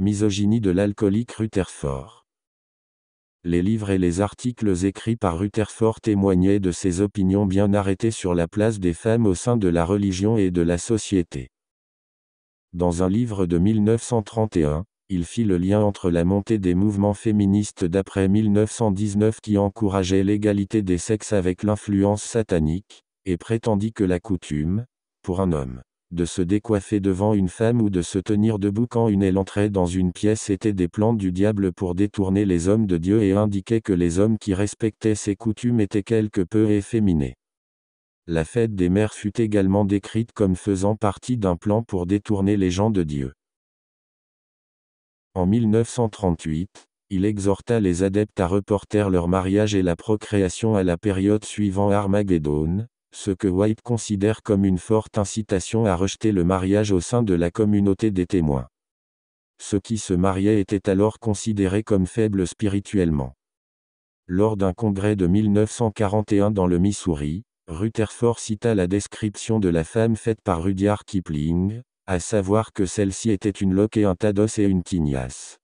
Misogynie de l'alcoolique Rutherford. Les livres et les articles écrits par Rutherford témoignaient de ses opinions bien arrêtées sur la place des femmes au sein de la religion et de la société. Dans un livre de 1931, il fit le lien entre la montée des mouvements féministes d'après 1919 qui encourageaient l'égalité des sexes avec l'influence satanique, et prétendit que la coutume, pour un homme, de se décoiffer devant une femme ou de se tenir debout quand une aile entrait dans une pièce étaient des plans du diable pour détourner les hommes de Dieu et indiquaient que les hommes qui respectaient ces coutumes étaient quelque peu efféminés. La fête des mères fut également décrite comme faisant partie d'un plan pour détourner les gens de Dieu. En 1938, il exhorta les adeptes à reporter leur mariage et la procréation à la période suivant Armageddon, ce que White considère comme une forte incitation à rejeter le mariage au sein de la communauté des témoins. Ceux qui se mariaient étaient alors considérés comme faibles spirituellement. Lors d'un congrès de 1941 dans le Missouri, Rutherford cita la description de la femme faite par Rudyard Kipling, à savoir que celle-ci était une loque et un tados et une tignasse.